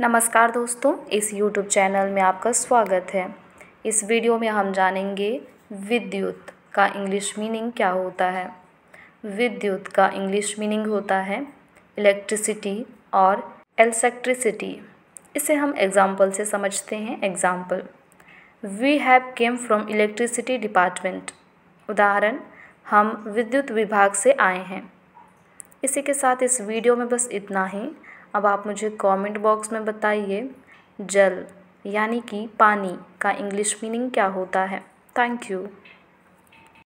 नमस्कार दोस्तों इस YouTube चैनल में आपका स्वागत है इस वीडियो में हम जानेंगे विद्युत का इंग्लिश मीनिंग क्या होता है विद्युत का इंग्लिश मीनिंग होता है इलेक्ट्रिसिटी और एलसेक्ट्रिसिटी इसे हम एग्ज़ाम्पल से समझते हैं example we have came from electricity department उदाहरण हम विद्युत विभाग से आए हैं इसी के साथ इस वीडियो में बस इतना ही अब आप मुझे कमेंट बॉक्स में बताइए जल यानी कि पानी का इंग्लिश मीनिंग क्या होता है थैंक यू